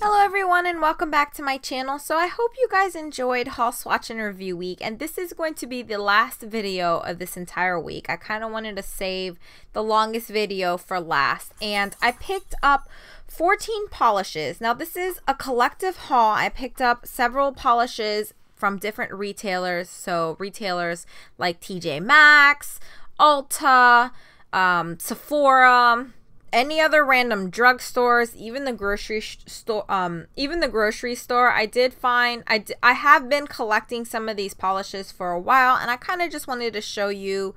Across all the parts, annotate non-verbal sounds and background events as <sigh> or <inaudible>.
Hello everyone and welcome back to my channel. So I hope you guys enjoyed haul swatch and review week and this is going to be the last video of this entire week. I kind of wanted to save the longest video for last and I picked up 14 polishes. Now this is a collective haul. I picked up several polishes from different retailers. So retailers like TJ Maxx, Ulta, um, Sephora, any other random drugstores, even the grocery store, um, even the grocery store. I did find I, I have been collecting some of these polishes for a while, and I kind of just wanted to show you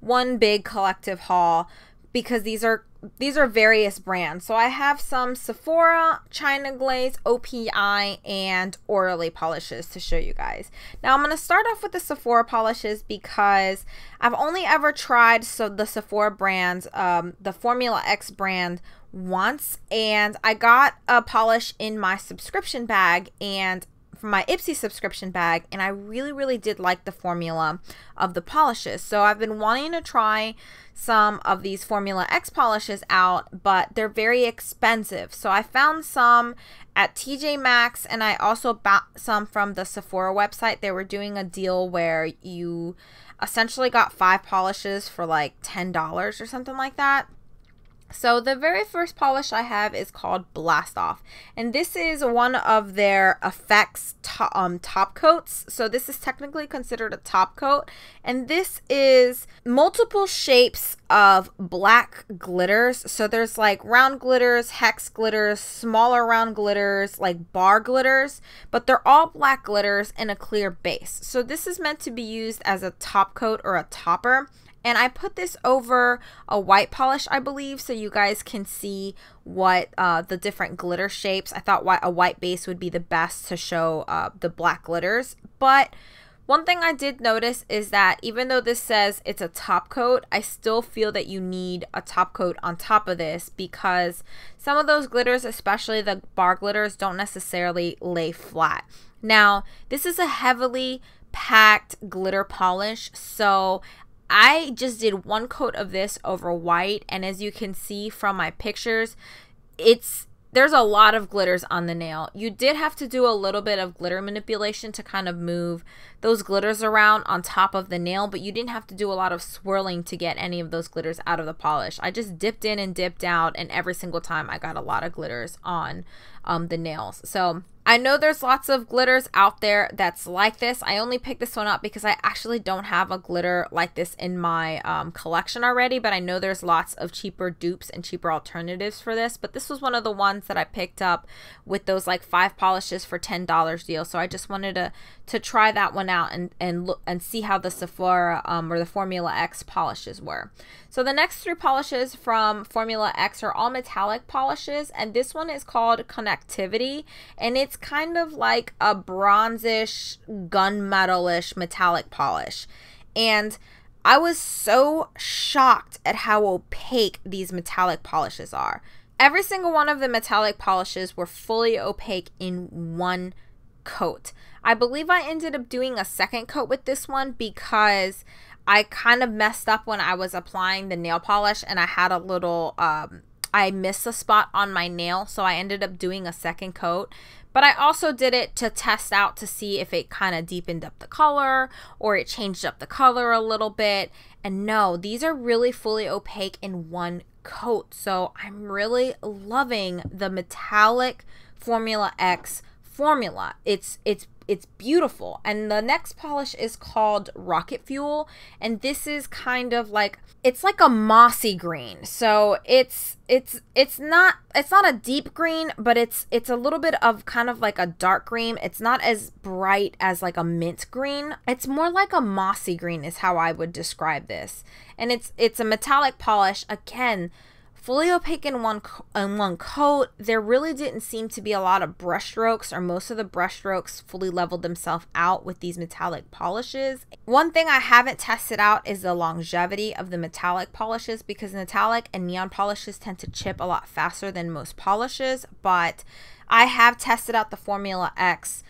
one big collective haul because these are these are various brands. So I have some Sephora, China Glaze, OPI, and Orally polishes to show you guys. Now I'm going to start off with the Sephora polishes because I've only ever tried so the Sephora brand, um, the Formula X brand once and I got a polish in my subscription bag and from my Ipsy subscription bag, and I really, really did like the formula of the polishes. So I've been wanting to try some of these Formula X polishes out, but they're very expensive. So I found some at TJ Maxx, and I also bought some from the Sephora website. They were doing a deal where you essentially got five polishes for like $10 or something like that. So the very first polish I have is called Blast Off, and this is one of their effects to, um, top coats. So this is technically considered a top coat, and this is multiple shapes of black glitters. So there's like round glitters, hex glitters, smaller round glitters, like bar glitters, but they're all black glitters in a clear base. So this is meant to be used as a top coat or a topper, and I put this over a white polish, I believe, so you guys can see what uh, the different glitter shapes. I thought a white base would be the best to show uh, the black glitters. But one thing I did notice is that even though this says it's a top coat, I still feel that you need a top coat on top of this because some of those glitters, especially the bar glitters, don't necessarily lay flat. Now, this is a heavily packed glitter polish, so I just did one coat of this over white and as you can see from my pictures, it's there's a lot of glitters on the nail. You did have to do a little bit of glitter manipulation to kind of move those glitters around on top of the nail, but you didn't have to do a lot of swirling to get any of those glitters out of the polish. I just dipped in and dipped out, and every single time I got a lot of glitters on um, the nails. So I know there's lots of glitters out there that's like this. I only picked this one up because I actually don't have a glitter like this in my um, collection already, but I know there's lots of cheaper dupes and cheaper alternatives for this, but this was one of the ones that I picked up with those like five polishes for $10 deal. So I just wanted to to try that one out and and look and see how the Sephora um, or the Formula X polishes were. So the next three polishes from Formula X are all metallic polishes, and this one is called Connectivity, and it's it's kind of like a bronzish, gunmetalish metallic polish. And I was so shocked at how opaque these metallic polishes are. Every single one of the metallic polishes were fully opaque in one coat. I believe I ended up doing a second coat with this one because I kind of messed up when I was applying the nail polish and I had a little um, I missed a spot on my nail, so I ended up doing a second coat. But I also did it to test out to see if it kind of deepened up the color or it changed up the color a little bit. And no, these are really fully opaque in one coat. So I'm really loving the metallic Formula X formula. It's it's it's beautiful. And the next polish is called Rocket Fuel. And this is kind of like it's like a mossy green. So it's it's it's not it's not a deep green, but it's it's a little bit of kind of like a dark green. It's not as bright as like a mint green. It's more like a mossy green is how I would describe this. And it's it's a metallic polish. Again, fully opaque in one in one coat. There really didn't seem to be a lot of brushstrokes, or most of the brushstrokes fully leveled themselves out with these metallic polishes. One thing I haven't tested out is the longevity of the metallic polishes because metallic and neon polishes tend to chip a lot faster than most polishes, but I have tested out the Formula X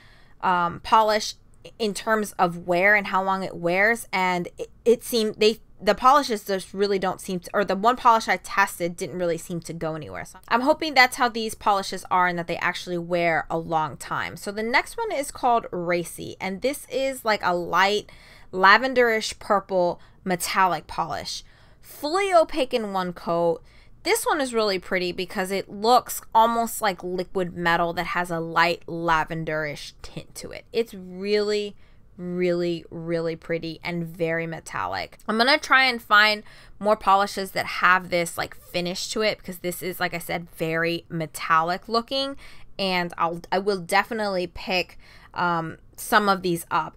um, polish in terms of wear and how long it wears and it, it seemed they the polishes just really don't seem to, or the one polish I tested didn't really seem to go anywhere. So I'm hoping that's how these polishes are and that they actually wear a long time. So the next one is called Racy, and this is like a light lavenderish purple metallic polish. Fully opaque in one coat. This one is really pretty because it looks almost like liquid metal that has a light lavenderish tint to it. It's really, really, really pretty and very metallic. I'm going to try and find more polishes that have this like finish to it because this is, like I said, very metallic looking. And I'll, I will definitely pick um, some of these up.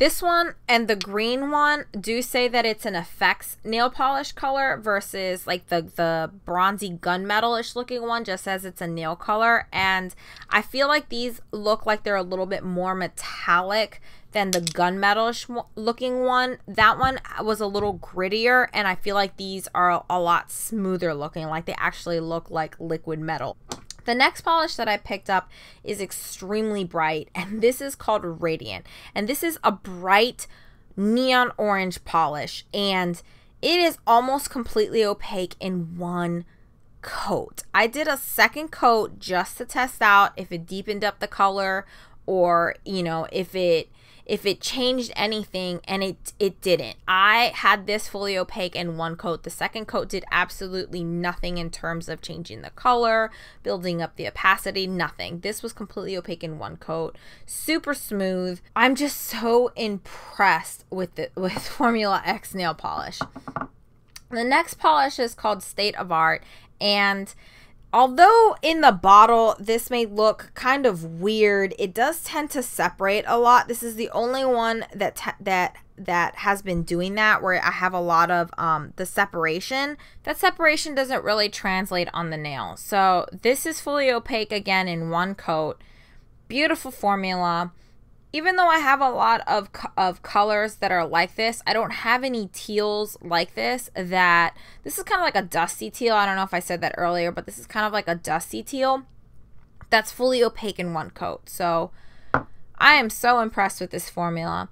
This one and the green one do say that it's an effects nail polish color versus like the, the bronzy gunmetalish looking one just says it's a nail color. And I feel like these look like they're a little bit more metallic than the gunmetalish looking one. That one was a little grittier and I feel like these are a lot smoother looking like they actually look like liquid metal. The next polish that I picked up is extremely bright, and this is called Radiant. And this is a bright neon orange polish, and it is almost completely opaque in one coat. I did a second coat just to test out if it deepened up the color or, you know, if it if it changed anything and it it didn't. I had this fully opaque in one coat. The second coat did absolutely nothing in terms of changing the color, building up the opacity, nothing. This was completely opaque in one coat. Super smooth. I'm just so impressed with the, <laughs> with Formula X nail polish. The next polish is called State of Art and Although in the bottle this may look kind of weird, it does tend to separate a lot. This is the only one that that that has been doing that where I have a lot of um, the separation. That separation doesn't really translate on the nail. So this is fully opaque again in one coat. Beautiful formula even though I have a lot of, of colors that are like this, I don't have any teals like this that, this is kind of like a dusty teal. I don't know if I said that earlier, but this is kind of like a dusty teal that's fully opaque in one coat. So I am so impressed with this formula.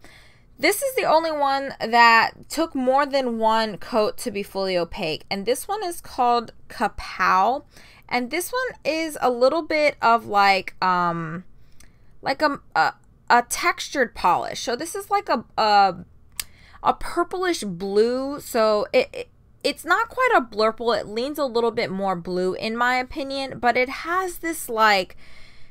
This is the only one that took more than one coat to be fully opaque. And this one is called Kapow. And this one is a little bit of like, um, like a, a a textured polish. So this is like a a, a purplish blue. So it, it it's not quite a blurple. It leans a little bit more blue in my opinion, but it has this like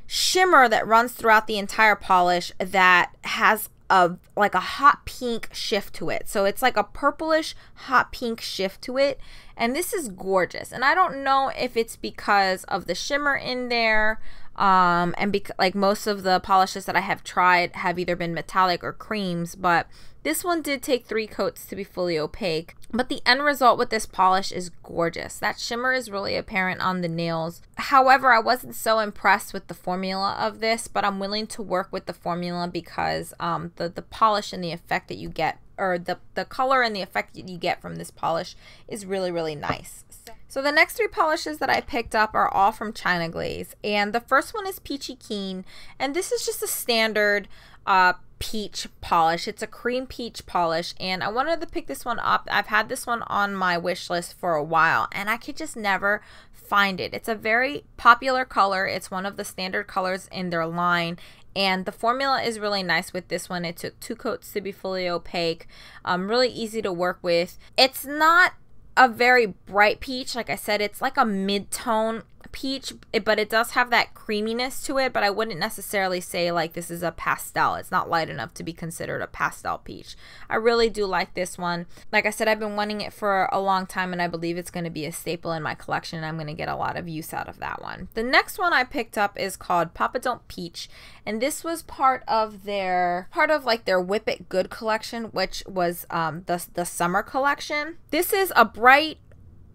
shimmer that runs throughout the entire polish that has a like a hot pink shift to it. So it's like a purplish hot pink shift to it. And this is gorgeous. And I don't know if it's because of the shimmer in there um, and bec- like most of the polishes that I have tried have either been metallic or creams, but this one did take three coats to be fully opaque. But the end result with this polish is gorgeous. That shimmer is really apparent on the nails. However, I wasn't so impressed with the formula of this, but I'm willing to work with the formula because um, the, the polish and the effect that you get or the, the color and the effect you get from this polish is really, really nice. So the next three polishes that I picked up are all from China Glaze. And the first one is Peachy Keen. And this is just a standard uh, peach polish. It's a cream peach polish and I wanted to pick this one up. I've had this one on my wish list for a while and I could just never find it. It's a very popular color. It's one of the standard colors in their line. And the formula is really nice with this one. It took two coats to be fully opaque. Um, really easy to work with. It's not a very bright peach. Like I said, it's like a mid-tone peach, but it does have that creaminess to it, but I wouldn't necessarily say like this is a pastel. It's not light enough to be considered a pastel peach. I really do like this one. Like I said, I've been wanting it for a long time and I believe it's going to be a staple in my collection. I'm going to get a lot of use out of that one. The next one I picked up is called Papa Don't Peach and this was part of their, part of like their Whip It Good collection, which was um, the, the summer collection. This is a bright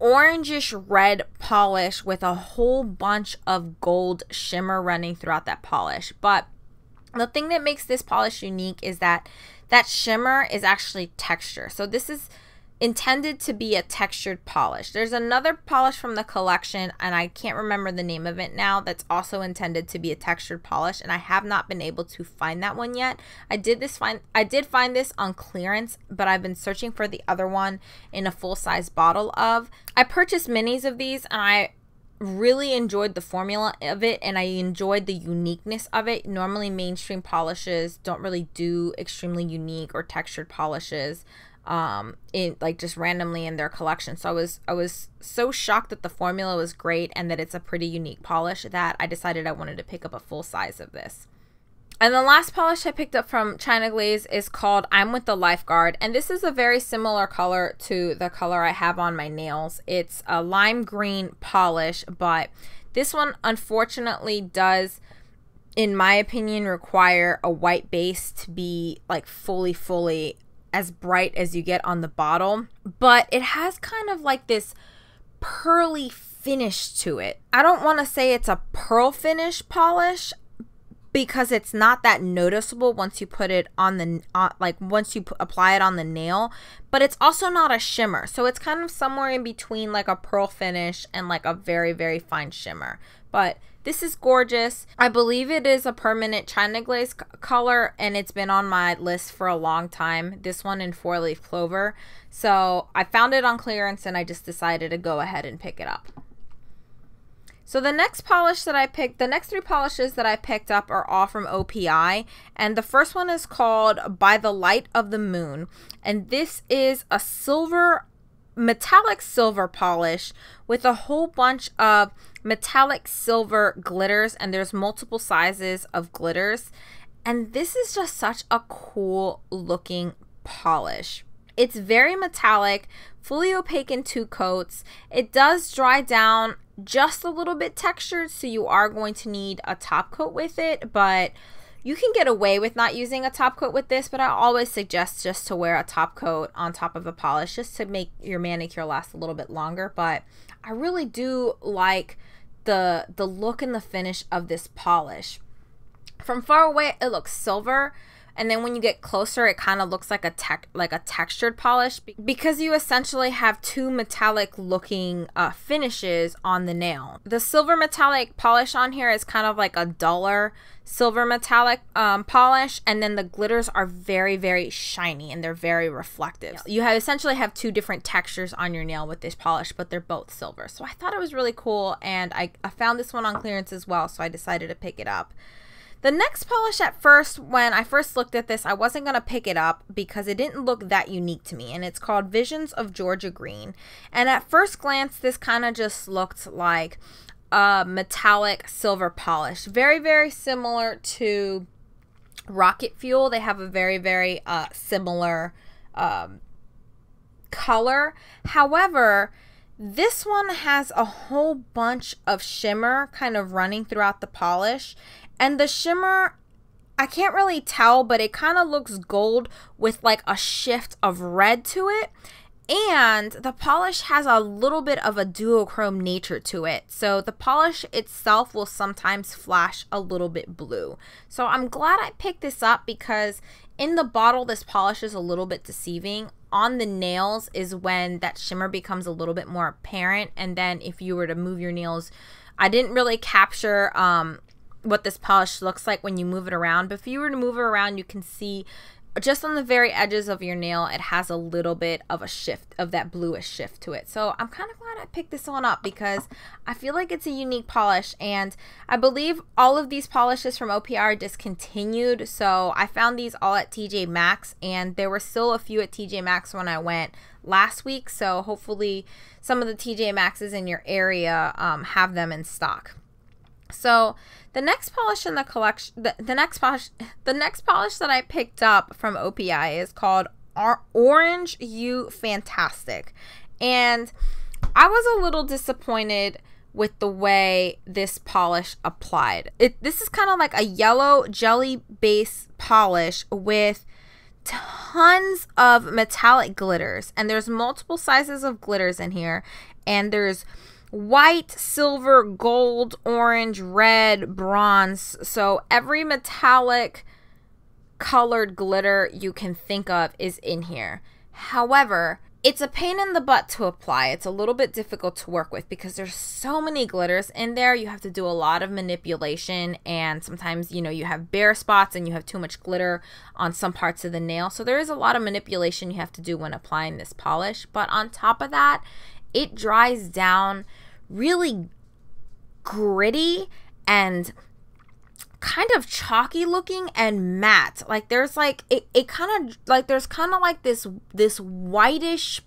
orangish red polish with a whole bunch of gold shimmer running throughout that polish. But the thing that makes this polish unique is that that shimmer is actually texture. So this is intended to be a textured polish. There's another polish from the collection, and I can't remember the name of it now, that's also intended to be a textured polish, and I have not been able to find that one yet. I did this find I did find this on clearance, but I've been searching for the other one in a full-size bottle of. I purchased minis of these, and I really enjoyed the formula of it and I enjoyed the uniqueness of it. Normally mainstream polishes don't really do extremely unique or textured polishes um in like just randomly in their collection so i was i was so shocked that the formula was great and that it's a pretty unique polish that i decided i wanted to pick up a full size of this and the last polish i picked up from china glaze is called i'm with the lifeguard and this is a very similar color to the color i have on my nails it's a lime green polish but this one unfortunately does in my opinion require a white base to be like fully fully as bright as you get on the bottle, but it has kind of like this pearly finish to it. I don't want to say it's a pearl finish polish because it's not that noticeable once you put it on the uh, like once you apply it on the nail but it's also not a shimmer so it's kind of somewhere in between like a pearl finish and like a very very fine shimmer but this is gorgeous i believe it is a permanent china glaze color and it's been on my list for a long time this one in four leaf clover so i found it on clearance and i just decided to go ahead and pick it up so the next polish that I picked, the next three polishes that I picked up are all from OPI. And the first one is called By the Light of the Moon. And this is a silver, metallic silver polish with a whole bunch of metallic silver glitters. And there's multiple sizes of glitters. And this is just such a cool looking polish. It's very metallic, fully opaque in two coats. It does dry down just a little bit textured, so you are going to need a top coat with it, but you can get away with not using a top coat with this, but I always suggest just to wear a top coat on top of a polish just to make your manicure last a little bit longer, but I really do like the the look and the finish of this polish. From far away, it looks silver, and then when you get closer it kind of looks like a tech like a textured polish because you essentially have two metallic looking uh, finishes on the nail the silver metallic polish on here is kind of like a duller silver metallic um, polish and then the glitters are very very shiny and they're very reflective you have essentially have two different textures on your nail with this polish but they're both silver so i thought it was really cool and i, I found this one on clearance as well so i decided to pick it up the next polish at first, when I first looked at this, I wasn't going to pick it up because it didn't look that unique to me. And it's called Visions of Georgia Green. And at first glance, this kind of just looked like a metallic silver polish. Very, very similar to Rocket Fuel. They have a very, very uh, similar um, color. However, this one has a whole bunch of shimmer kind of running throughout the polish and the shimmer, I can't really tell, but it kind of looks gold with like a shift of red to it. And the polish has a little bit of a duochrome nature to it. So the polish itself will sometimes flash a little bit blue. So I'm glad I picked this up because in the bottle, this polish is a little bit deceiving. On the nails is when that shimmer becomes a little bit more apparent. And then if you were to move your nails, I didn't really capture um, what this polish looks like when you move it around. But if you were to move it around, you can see just on the very edges of your nail, it has a little bit of a shift, of that bluish shift to it. So I'm kind of glad I picked this one up because I feel like it's a unique polish. And I believe all of these polishes from OPR discontinued. So I found these all at TJ Maxx and there were still a few at TJ Maxx when I went last week. So hopefully some of the TJ Maxx's in your area um, have them in stock. So the next polish in the collection, the, the next polish, <laughs> the next polish that I picked up from OPI is called Ar Orange You Fantastic, and I was a little disappointed with the way this polish applied. It this is kind of like a yellow jelly base polish with tons of metallic glitters and there's multiple sizes of glitters in here and there's white, silver, gold, orange, red, bronze. So every metallic colored glitter you can think of is in here. However, it's a pain in the butt to apply. It's a little bit difficult to work with because there's so many glitters in there. You have to do a lot of manipulation and sometimes, you know, you have bare spots and you have too much glitter on some parts of the nail. So there is a lot of manipulation you have to do when applying this polish. But on top of that, it dries down really gritty and kind of chalky looking and matte like there's like it, it kind of like there's kind of like this this whitish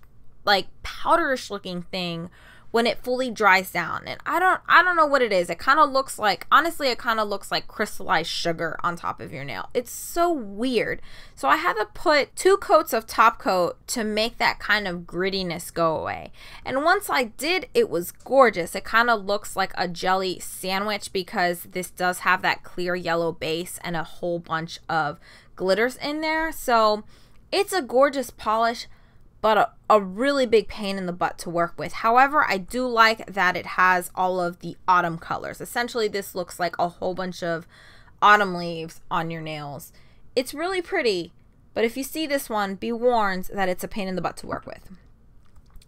like powderish looking thing when it fully dries down. And I don't I don't know what it is. It kind of looks like honestly it kind of looks like crystallized sugar on top of your nail. It's so weird. So I had to put two coats of top coat to make that kind of grittiness go away. And once I did, it was gorgeous. It kind of looks like a jelly sandwich because this does have that clear yellow base and a whole bunch of glitters in there. So it's a gorgeous polish but a, a, really big pain in the butt to work with. However, I do like that it has all of the autumn colors. Essentially, this looks like a whole bunch of autumn leaves on your nails. It's really pretty, but if you see this one, be warned that it's a pain in the butt to work with.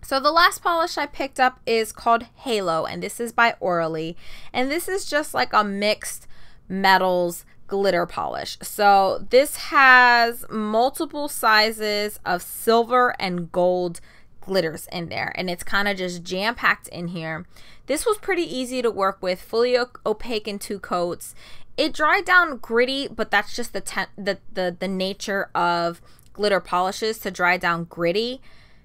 So the last polish I picked up is called Halo, and this is by Orally. And this is just like a mixed metals glitter polish. So this has multiple sizes of silver and gold glitters in there and it's kind of just jam packed in here. This was pretty easy to work with, fully opaque in two coats. It dried down gritty, but that's just the, the, the, the nature of glitter polishes to dry down gritty.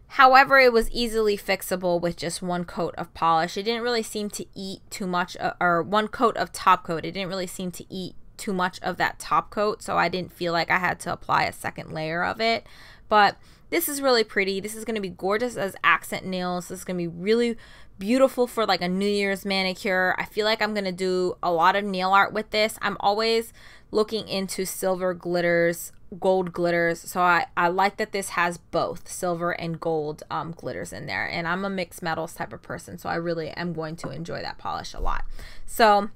However, it was easily fixable with just one coat of polish. It didn't really seem to eat too much, uh, or one coat of top coat. It didn't really seem to eat too much of that top coat so I didn't feel like I had to apply a second layer of it but this is really pretty this is going to be gorgeous as accent nails this is going to be really beautiful for like a new year's manicure I feel like I'm going to do a lot of nail art with this I'm always looking into silver glitters gold glitters so I, I like that this has both silver and gold um, glitters in there and I'm a mixed metals type of person so I really am going to enjoy that polish a lot so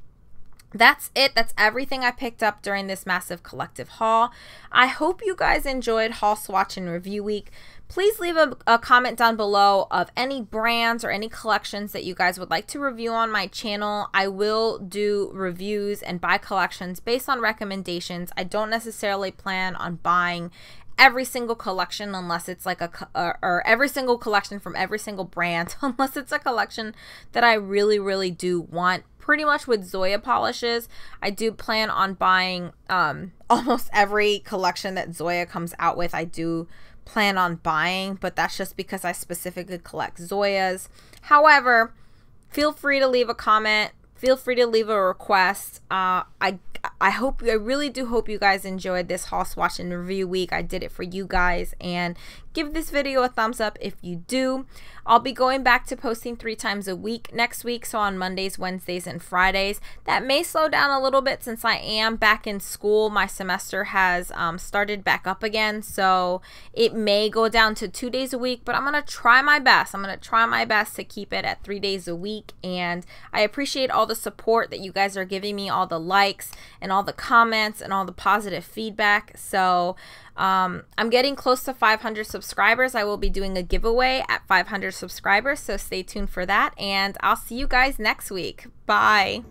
that's it. That's everything I picked up during this massive collective haul. I hope you guys enjoyed Haul Swatch and Review Week. Please leave a, a, comment down below of any brands or any collections that you guys would like to review on my channel. I will do reviews and buy collections based on recommendations. I don't necessarily plan on buying every single collection unless it's like a or, or, every single collection from every single brand <laughs> unless it's a collection that I really really do want pretty much with Zoya polishes. I do plan on buying um, <laughs> almost every collection that Zoya comes out with. I do plan on buying, but that's just because I specifically collect Zoyas. However, feel free to leave a comment. Feel free to leave a request. Uh, I I hope I really do hope you guys enjoyed this haul swatch and review week. I did it for you guys and give this video a thumbs up if you do. I'll be going back to posting three times a week next week, so on Mondays, Wednesdays, and Fridays. That may slow down a little bit since I am back in school. My semester has um, started back up again, so it may go down to two days a week, but I'm going to try my best. I'm going to try my best to keep it at three days a week, and I appreciate all the support that you guys are giving me, all the likes and and all the comments and all the positive feedback. So um, I'm getting close to 500 subscribers. I will be doing a giveaway at 500 subscribers, so stay tuned for that. And I'll see you guys next week. Bye.